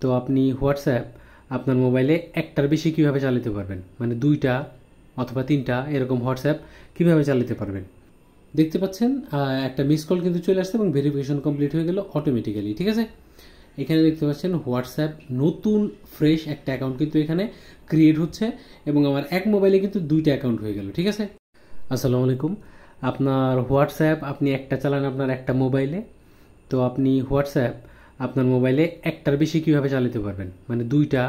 তো আপনি হোয়াটসঅ্যাপ আপনার মোবাইলে একটার বেশি কিভাবে চালাতে পারবেন মানে দুইটা অথবা তিনটা এরকম হোয়াটসঅ্যাপ কিভাবে চালাতে পারবেন দেখতে পাচ্ছেন একটা মিস কল কিন্তু চলে আসছে এবং ভেরিফিকেশন কমপ্লিট হয়ে গেল অটোমেটিক্যালি ঠিক আছে এখানে দেখতে পাচ্ছেন হোয়াটসঅ্যাপ নতুন ফ্রেশ একটা অ্যাকাউন্ট কিন্তু এখানে ক্রিয়েট হচ্ছে এবং আমার এক মোবাইলে কিন্তু দুইটা অ্যাকাউন্ট হয়ে গেল ঠিক আছে আসসালামু আলাইকুম আপনার হোয়াটসঅ্যাপ আপনি একটা চালান আপনার একটা মোবাইলে তো আপনি হোয়াটসঅ্যাপ আপনার মোবাইলে একটার বেশি কিভাবে চালাতে পারবেন মানে দুইটা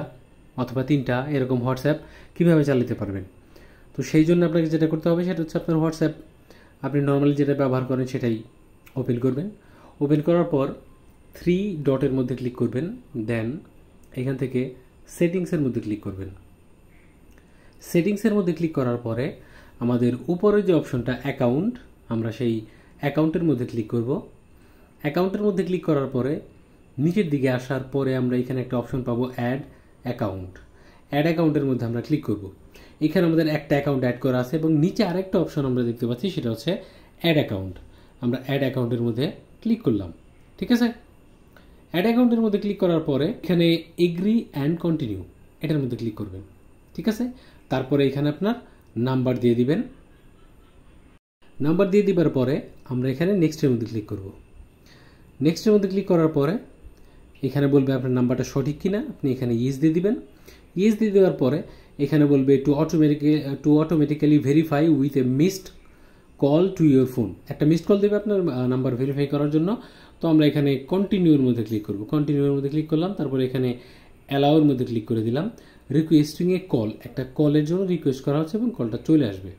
অথবা তিনটা এরকম হোয়াটসঅ্যাপ কিভাবে চালাতে পারবেন তো সেই জন্য আপনাকে যেটা করতে হবে সেটা হচ্ছে আপনার হোয়াটসঅ্যাপ আপনি নর্মালি যেটা ব্যবহার করেন সেটাই ওপেন করবেন ওপেন করার পর থ্রি ডটের মধ্যে ক্লিক করবেন দেন এখান থেকে সেটিংসের মধ্যে ক্লিক করবেন সেটিংসের মধ্যে ক্লিক করার পরে আমাদের উপরে যে অপশনটা অ্যাকাউন্ট আমরা সেই অ্যাকাউন্টের মধ্যে ক্লিক করব অ্যাকাউন্টের মধ্যে ক্লিক করার পরে নিচের দিকে আসার পরে আমরা এখানে একটা অপশন পাবো অ্যাড অ্যাকাউন্ট অ্যাড অ্যাকাউন্টের মধ্যে আমরা ক্লিক করব এখানে আমাদের একটা অ্যাকাউন্ট অ্যাড করা আছে এবং নিচে আরেকটা অপশন আমরা দেখতে পাচ্ছি সেটা হচ্ছে অ্যাড অ্যাকাউন্ট আমরা অ্যাড অ্যাকাউন্টের মধ্যে ক্লিক করলাম ঠিক আছে অ্যাড অ্যাকাউন্টের মধ্যে ক্লিক করার পরে এখানে এগ্রি অ্যান্ড কন্টিনিউ এটার মধ্যে ক্লিক করবেন ঠিক আছে তারপরে এখানে আপনার নাম্বার দিয়ে দিবেন নাম্বার দিয়ে দিবার পরে আমরা এখানে নেক্সটের মধ্যে ক্লিক করব নেক্সটের মধ্যে ক্লিক করার পরে এখানে বলবে আপনার নাম্বারটা সঠিক কিনা আপনি এখানে ইস দিয়ে দিবেন ইস দিয়ে দেওয়ার পরে এখানে বলবে to automatic to automatically verify with a missed call to your phone একটা মিসড কল দেবে আপনার নাম্বার ভেরিফাই করার জন্য তো আমরা এখানে কন্টিনিউর মধ্যে ক্লিক করব কন্টিনিউর মধ্যে ক্লিক করলাম তারপরে এখানে অ্যালাউর মধ্যে ক্লিক করে দিলাম রিকোয়েস্টিং এ কল একটা কলের জন্য রিকোয়েস্ট করা হচ্ছে এবং কলটা চলে আসবে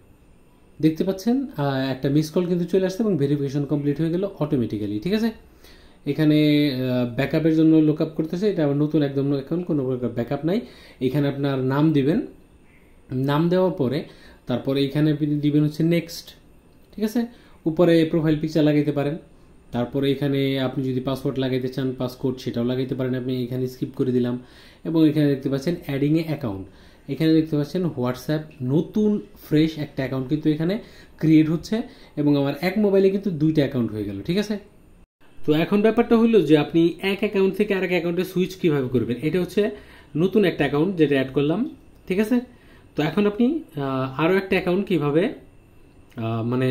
দেখতে পাচ্ছেন একটা মিস কল কিন্তু চলে আসছে এবং ভেরিফিকেশন কমপ্লিট হয়ে গেল অটোমেটিক্যালি ঠিক আছে এখানে ব্যাকআপের জন্য লুক আপ করতেছে এটা আবার নতুন একদম এখন কোনো প্রকার ব্যাকআপ নাই এখানে আপনার নাম দিবেন নাম দেওয়ার পরে তারপরে এখানে আপনি দিবেন হচ্ছে নেক্সট ঠিক আছে উপরে প্রোফাইল পিকচার লাগাইতে পারেন তারপরে এখানে আপনি যদি পাসওয়ার্ড লাগাইতে চান পাসপোর্ট সেটাও লাগাইতে পারেন আপনি এখানে স্কিপ করে দিলাম এবং এখানে দেখতে পাচ্ছেন অ্যাডিং এ অ্যাকাউন্ট এখানে দেখতে পাচ্ছেন হোয়াটসঅ্যাপ নতুন ফ্রেশ একটা অ্যাকাউন্ট কিন্তু এখানে ক্রিয়েট হচ্ছে এবং আমার এক মোবাইলে কিন্তু দুইটা অ্যাকাউন্ট হয়ে গেল ঠিক আছে তো এখন ব্যাপারটা হলো যে আপনি এক অ্যাকাউন্ট থেকে আরেক অ্যাকাউন্টে সুইচ কীভাবে করবেন এটা হচ্ছে নতুন একটা অ্যাকাউন্ট যেটা অ্যাড করলাম ঠিক আছে তো এখন আপনি আরও একটা অ্যাকাউন্ট কীভাবে মানে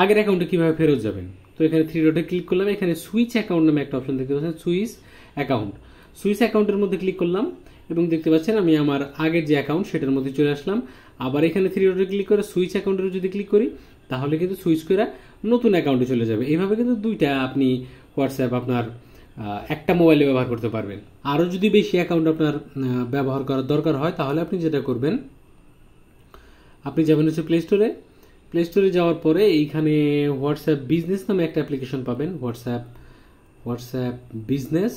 আগের অ্যাকাউন্টে কীভাবে ফেরত যাবেন তো এখানে থ্রি ডটে ক্লিক করলাম এখানে সুইচ অ্যাকাউন্ট নামে একটা অপশন দেখতে পাচ্ছেন সুইচ অ্যাকাউন্ট সুইচ অ্যাকাউন্টের মধ্যে ক্লিক করলাম এবং দেখতে পাচ্ছেন আমি আমার আগের যে অ্যাকাউন্ট সেটার মধ্যে চলে আসলাম আবার এখানে থ্রি ডটে ক্লিক করে সুইচ অ্যাকাউন্টের যদি ক্লিক করি তাহলে কিন্তু সুইচ করে নতুন অ্যাকাউন্টে চলে যাবে এইভাবে কিন্তু দুইটা আপনি হোয়াটসঅ্যাপ আপনার একটা মোবাইলে ব্যবহার করতে পারবেন আরও যদি বেশি অ্যাকাউন্ট আপনার ব্যবহার করার দরকার হয় তাহলে আপনি যেটা করবেন আপনি যাবেন হচ্ছে প্লে স্টোরে প্লে স্টোরে যাওয়ার পরে এইখানে হোয়াটসঅ্যাপ বিজনেস নামে একটা অ্যাপ্লিকেশন পাবেন হোয়াটসঅ্যাপ হোয়াটসঅ্যাপ বিজনেস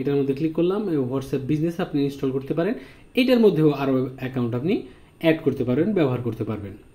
এটার মধ্যে ক্লিক করলাম হোয়াটসঅ্যাপ বিজনেস আপনি ইনস্টল করতে পারেন এটার মধ্যেও আরও অ্যাকাউন্ট আপনি অ্যাড করতে পারবেন ব্যবহার করতে পারবেন